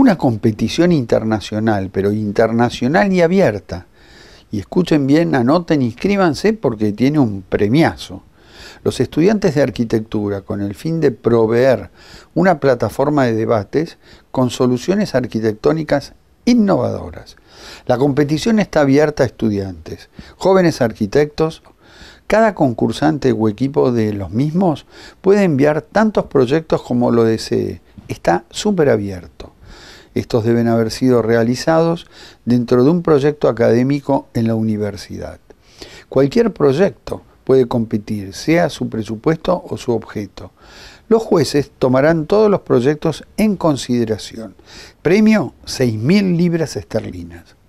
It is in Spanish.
una competición internacional, pero internacional y abierta. Y escuchen bien, anoten, inscríbanse porque tiene un premiazo. Los estudiantes de arquitectura, con el fin de proveer una plataforma de debates con soluciones arquitectónicas innovadoras. La competición está abierta a estudiantes, jóvenes arquitectos. Cada concursante o equipo de los mismos puede enviar tantos proyectos como lo desee. Está súper abierto. Estos deben haber sido realizados dentro de un proyecto académico en la universidad. Cualquier proyecto puede competir, sea su presupuesto o su objeto. Los jueces tomarán todos los proyectos en consideración. Premio 6.000 libras esterlinas.